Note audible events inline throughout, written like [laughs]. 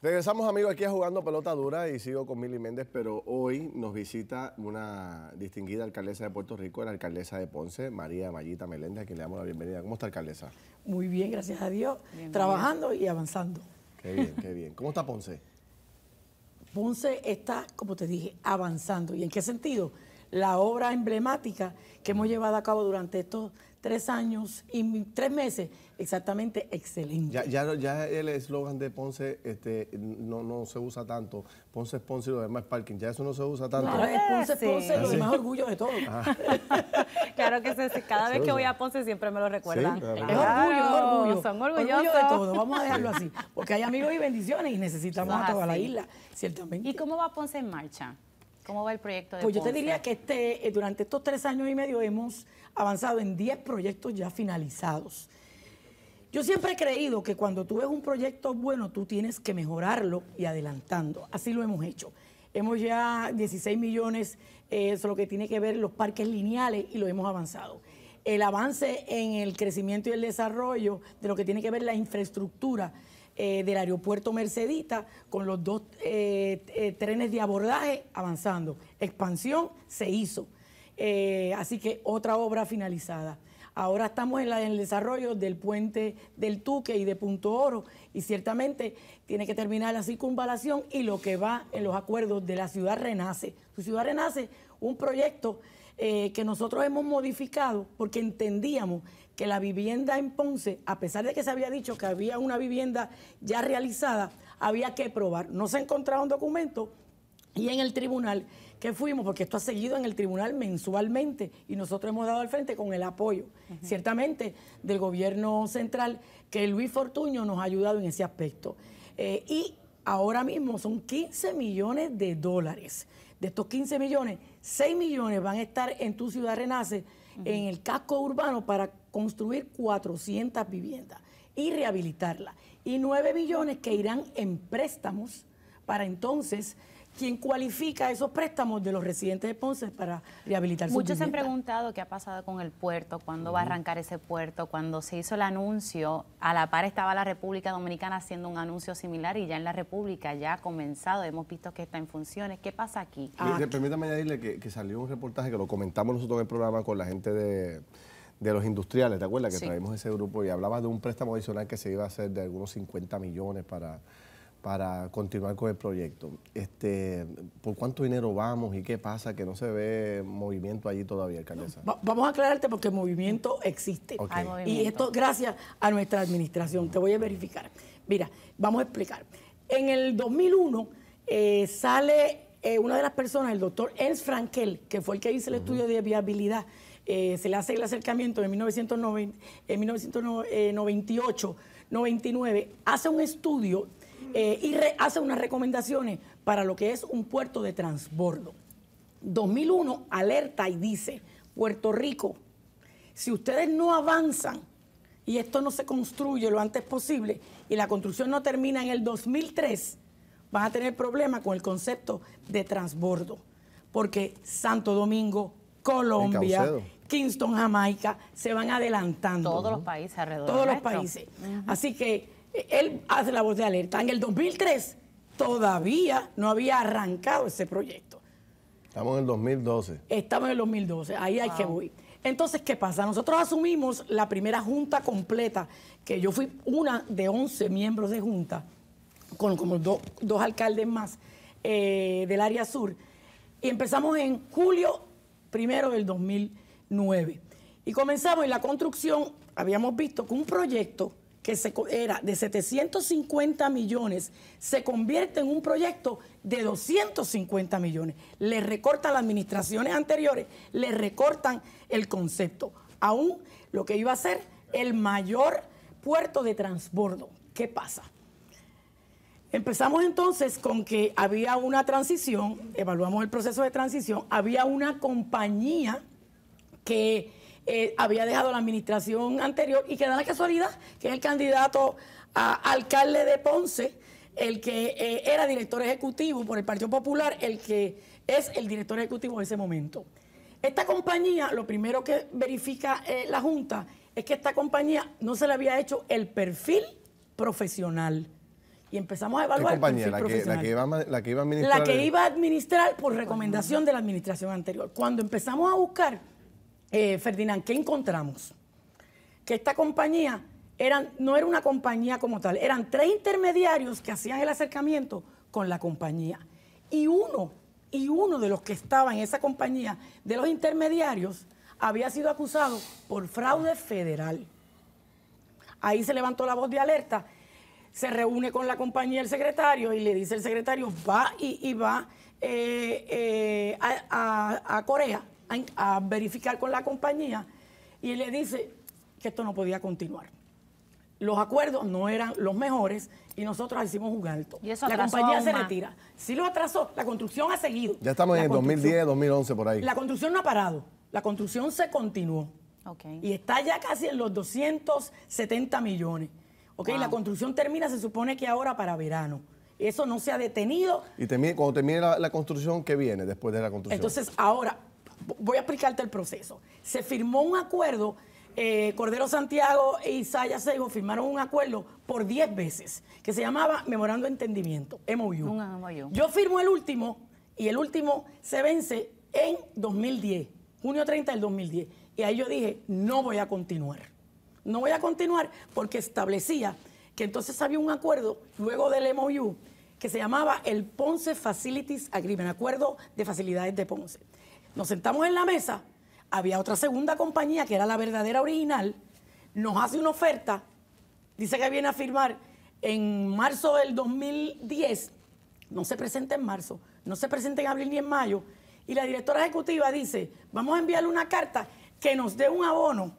Regresamos, amigos, aquí a Jugando Pelota Dura y sigo con Mili Méndez, pero hoy nos visita una distinguida alcaldesa de Puerto Rico, la alcaldesa de Ponce, María Mayita Meléndez, a quien le damos la bienvenida. ¿Cómo está, alcaldesa? Muy bien, gracias a Dios, trabajando y avanzando. Qué bien, qué bien. ¿Cómo está Ponce? Ponce está, como te dije, avanzando. ¿Y en qué sentido? La obra emblemática que hemos llevado a cabo durante estos tres años y tres meses. Exactamente, excelente. Ya, ya, el eslogan de Ponce este, no, no se usa tanto. Ponce es Ponce y lo demás es parking. Ya eso no se usa tanto. Claro, es Ponce es Ponce, ¿Ah, lo sí? orgullo de todo. Ah. [laughs] claro que sí, cada vez que voy a Ponce siempre me lo recuerdan. Es orgullo, es orgullo. Son orgullosos. Orgullo de todo, vamos a dejarlo así. Porque hay amigos y bendiciones y necesitamos a toda la isla, ciertamente. ¿Y cómo va Ponce en marcha? ¿Cómo va el proyecto de Pues yo te diría que este, eh, durante estos tres años y medio hemos avanzado en 10 proyectos ya finalizados. Yo siempre he creído que cuando tú ves un proyecto bueno, tú tienes que mejorarlo y adelantando. Así lo hemos hecho. Hemos ya 16 millones, eh, eso es lo que tiene que ver los parques lineales y lo hemos avanzado. El avance en el crecimiento y el desarrollo de lo que tiene que ver la infraestructura eh, del aeropuerto Mercedita con los dos eh, eh, trenes de abordaje avanzando. Expansión se hizo. así que otra obra finalizada. Ahora estamos en, en, el desarrollo del puente del Tuque y de Punto Oro y ciertamente tiene que terminar la circunvalación y lo que va en los acuerdos de la ciudad renace. Su ciudad renace, un proyecto eh, que nosotros hemos modificado porque entendíamos que la vivienda en Ponce, a pesar de que se había dicho que había una vivienda ya realizada, había que probar. No se encontraba un documento y en el tribunal que fuimos, porque esto ha seguido en el tribunal mensualmente y nosotros hemos dado al frente con el apoyo, ciertamente, del gobierno central, que Luis Fortuño nos ha ayudado en ese aspecto. Eh, y ahora mismo son 15 millones de dólares de estos 15 millones, 6 millones van a estar en tu ciudad Renace, en el casco urbano, para construir 400 viviendas y rehabilitarlas. Y 9 millones que irán en préstamos para entonces ¿Quién cualifica esos préstamos de los residentes de Ponce para rehabilitar Muchos se han preguntado qué ha pasado con el puerto, cuándo va a arrancar ese puerto. Cuando se hizo el anuncio, a la par estaba la República Dominicana haciendo un anuncio similar y ya en la República ya ha comenzado, hemos visto que está en funciones. ¿Qué pasa aquí? Ah. Permítame añadirle que, salió un reportaje que lo comentamos nosotros en el programa con la gente de los industriales, ¿te acuerdas? Que trajimos ese grupo y hablabas de un préstamo adicional que se iba a hacer de algunos 50 millones para para continuar con el proyecto. Este, ¿Por cuánto dinero vamos y qué pasa? Que no se ve movimiento allí todavía, alcaldesa. vamos a aclararte porque movimiento existe. Y esto gracias a nuestra administración. Te voy a verificar. Mira, vamos a explicar. En el 2001 eh, sale eh, una de las personas, el doctor Ernst Frankel, que fue el que hizo el estudio de viabilidad. Eh, se le hace el acercamiento en 1998, 99, hace un estudio eh, y hace unas recomendaciones para lo que es un puerto de transbordo. 2001 alerta y dice, Puerto Rico, si ustedes no avanzan y esto no se construye lo antes posible y la construcción no termina en el 2003, van a tener problemas con el concepto de transbordo, porque Santo Domingo, Colombia, Kingston, Jamaica, se van adelantando. Todos los países alrededor. Todos los países. Así que él hace la voz de alerta. En el 2003 todavía no había arrancado ese proyecto. Estamos en el 2012. Estamos en el 2012, ahí hay que ir. Entonces, ¿qué pasa? Nosotros asumimos la primera junta completa, que yo fui una de 11 miembros de junta, con como dos alcaldes más eh, del área sur, y empezamos en julio primero del 2009. Y comenzamos en la construcción, habíamos visto que un proyecto que era de 750 millones, se convierte en un proyecto de 250 millones. Le recortan las administraciones anteriores, le recortan el concepto. Aún lo que iba a ser el mayor puerto de transbordo. ¿Qué pasa? Empezamos entonces con que había una transición, evaluamos el proceso de transición, había una compañía que eh, había dejado la administración anterior y que da la casualidad que es el candidato a alcalde de Ponce, el que eh, era director ejecutivo por el Partido Popular, el que es el director ejecutivo en ese momento. Esta compañía, lo primero que verifica eh, la Junta es que esta compañía no se le había hecho el perfil profesional. Y empezamos a evaluar. la, Que, la, iba, la, que, a administrar. La que iba a administrar por recomendación de la administración anterior. Cuando empezamos a buscar eh, Ferdinand, ¿qué encontramos? Que esta compañía no era una compañía como tal, eran tres intermediarios que hacían el acercamiento con la compañía. Y uno, y uno de los que estaba en esa compañía, de los intermediarios, había sido acusado por fraude federal. Ahí se levantó la voz de alerta, se reúne con la compañía el secretario y le dice el secretario, va y, va eh, eh, a Corea a, verificar con la compañía y le dice que esto no podía continuar los acuerdos no eran los mejores y nosotros hicimos un alto. la compañía se retira. Si lo atrasó, la construcción ha seguido. Ya estamos en el 2010, 2011 por ahí. La construcción no ha parado, la construcción se continuó. Y está ya casi en los 270 millones. Okay, La construcción termina, se supone que ahora para verano. Eso no se ha detenido. Y cuando termine la construcción, ¿qué viene después de la construcción? Entonces, ahora, voy a explicarte el proceso. Se firmó un acuerdo, eh, Cordero Santiago e Isaya Sego firmaron un acuerdo por 10 veces, que se llamaba Memorando de Entendimiento, MOU. Yo firmo el último y el último se vence en 2010, junio 30 del 2010. Y ahí yo dije, no voy a continuar. No voy a continuar porque establecía que entonces había un acuerdo luego del MOU que se llamaba el Ponce Facilities Agreement, acuerdo de facilidades de Ponce. Nos sentamos en la mesa, había otra segunda compañía que era la verdadera original, nos hace una oferta, dice que viene a firmar en marzo del 2010, no se presenta en marzo, no se presenta en abril ni en mayo, y la directora ejecutiva dice, vamos a enviarle una carta que nos dé un abono,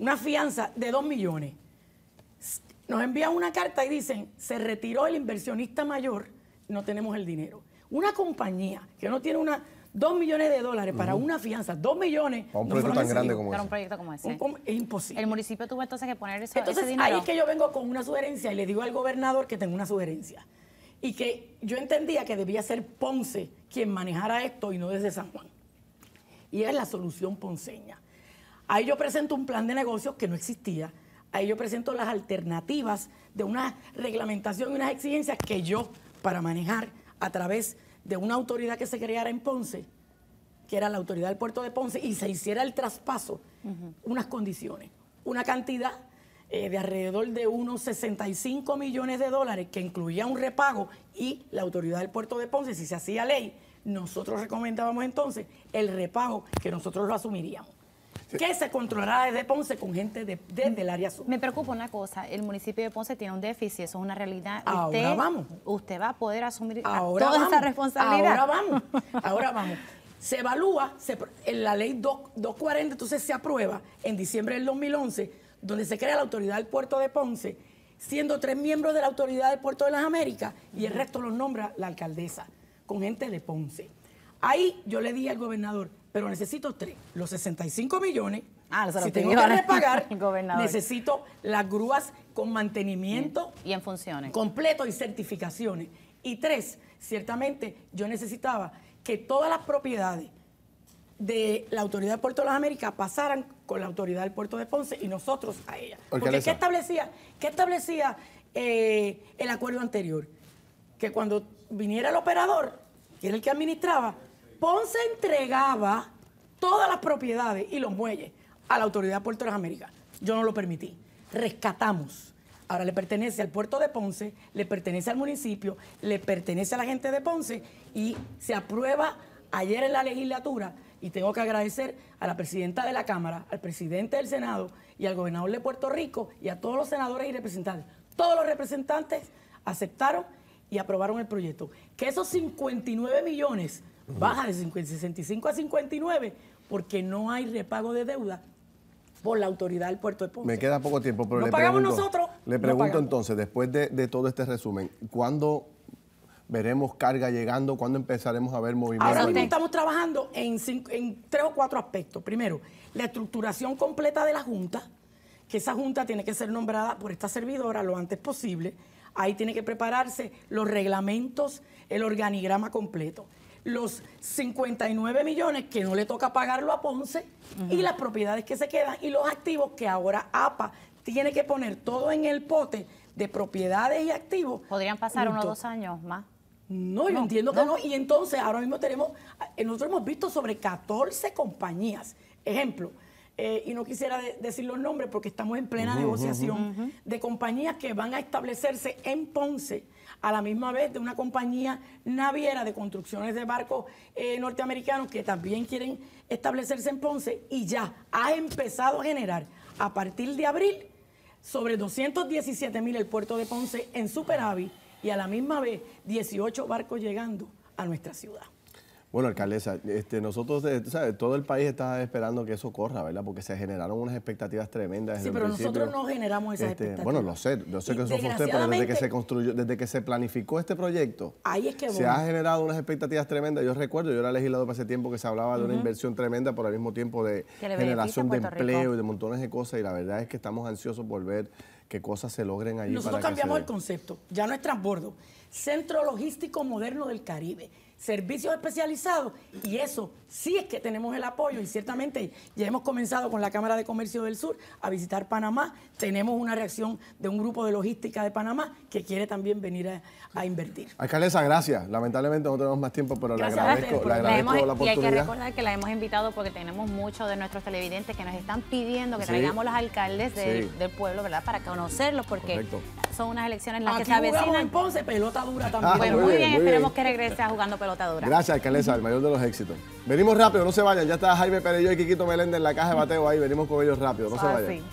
una fianza de 2 millones. Nos envía una carta y dicen, se retiró el inversionista mayor, no tenemos el dinero. Una compañía que no tiene una, Dos millones de dólares para una fianza, dos millones. Para un proyecto tan grande como un proyecto como ese. es imposible. El municipio tuvo entonces que poner eso, ese dinero. Ahí es que yo vengo con una sugerencia y le digo al gobernador que tengo una sugerencia. Y que yo entendía que debía ser Ponce quien manejara esto y no desde San Juan. Y es la solución ponceña. Ahí yo presento un plan de negocios que no existía. Ahí yo presento las alternativas de una reglamentación y unas exigencias que yo, para manejar a través de una autoridad que se creara en Ponce, que era la autoridad del puerto de Ponce, y se hiciera el traspaso, unas condiciones, una cantidad eh, de alrededor de unos 65 millones de dólares, que incluía un repago, y la autoridad del puerto de Ponce, si se hacía ley, nosotros recomendábamos entonces el repago que nosotros lo asumiríamos que se controlará desde Ponce con gente desde mm. el área sur. Me preocupa una cosa, el municipio de Ponce tiene un déficit, eso es una realidad. Ahora vamos. Usted va a poder asumir toda esa responsabilidad. Ahora vamos, [laughs] ahora vamos. Se evalúa, en la ley 240 entonces se aprueba en diciembre del 2011, donde se crea la autoridad del puerto de Ponce, siendo tres miembros de la autoridad del puerto de las Américas y el resto los nombra la alcaldesa, con gente de Ponce. Ahí yo le dije al gobernador, pero necesito tres. Los 65 millones. Ah, si tengo que [laughs] pagar, [laughs] necesito las grúas con mantenimiento. Y en funciones. Completo y certificaciones. Y tres, ciertamente yo necesitaba que todas las propiedades de la Autoridad de Puerto de las Américas pasaran con la Autoridad del Puerto de Ponce y nosotros a ella. Porque ¿qué establecía, qué establecía eh, el acuerdo anterior? Que cuando viniera el operador, que era el que administraba, Ponce entregaba todas las propiedades y los muelles a la autoridad de Puerto de Yo no lo permití. Rescatamos. Ahora le pertenece al puerto de Ponce, le pertenece al municipio, le pertenece a la gente de Ponce y se aprueba ayer en la legislatura y tengo que agradecer a la presidenta de la Cámara, al presidente del Senado y al gobernador de Puerto Rico y a todos los senadores y representantes. Todos los representantes aceptaron y aprobaron el proyecto. Que esos 59 millones baja de 65 a 59 porque no hay repago de deuda por la autoridad del puerto de Ponce. Me queda poco tiempo, pero no le pagamos nosotros. Le pregunto entonces, después de, todo este resumen, ¿cuándo veremos carga llegando? ¿Cuándo empezaremos a ver movimiento? Ahora estamos trabajando en, en tres o cuatro aspectos. Primero, la estructuración completa de la Junta, que esa Junta tiene que ser nombrada por esta servidora lo antes posible. Ahí tiene que prepararse los reglamentos, el organigrama completo los 59 millones que no le toca pagarlo a Ponce y las propiedades que se quedan y los activos que ahora APA tiene que poner todo en el pote de propiedades y activos. Podrían pasar unos dos años más. No, yo entiendo que no. Y entonces ahora mismo tenemos, eh, nosotros hemos visto sobre 14 compañías. Ejemplo, eh, y no quisiera decir los nombres porque estamos en plena negociación, de compañías que van a establecerse en Ponce a la misma vez de una compañía naviera de construcciones de barcos eh, norteamericanos que también quieren establecerse en Ponce y ya ha empezado a generar a partir de abril sobre 217 mil el puerto de Ponce en superávit y a la misma vez 18 barcos llegando a nuestra ciudad. Bueno, alcaldesa, este, nosotros, todo el país está esperando que eso corra, ¿verdad? Porque se generaron unas expectativas tremendas. Desde sí, pero nosotros no generamos esas este, expectativa. Bueno, lo sé, yo sé que eso fue usted, pero desde que se construyó, desde que se planificó este proyecto, ahí que se ha generado unas expectativas tremendas. Yo recuerdo, yo era legislador para ese tiempo que se hablaba de una inversión tremenda, por al mismo tiempo de generación de empleo y de montones de cosas, y la verdad es que estamos ansiosos por ver que cosas se logren allí. Nosotros cambiamos el concepto, ya no es transbordo, centro logístico moderno del Caribe, servicios especializados y eso sí es que tenemos el apoyo y ciertamente ya hemos comenzado con la Cámara de Comercio del Sur a visitar Panamá, tenemos una reacción de un grupo de logística de Panamá que quiere también venir a, invertir. Alcaldesa, gracias, lamentablemente no tenemos más tiempo, pero gracias, le agradezco, la, oportunidad. Y hay que recordar que la hemos invitado porque tenemos muchos de nuestros televidentes que nos están pidiendo que traigamos los alcaldes del pueblo, ¿verdad? Para que conocerlos porque son unas elecciones las que se avecinan. Ponce pelota dura ah, también. Pues muy, bien, esperemos que regrese a jugando pelota dura. Gracias, alcaldesa, el mayor de los éxitos. Venimos rápido, no se vayan. Ya está Jaime Pérez y Quiquito Meléndez en la caja de bateo ahí. Venimos con ellos rápido, no se vayan.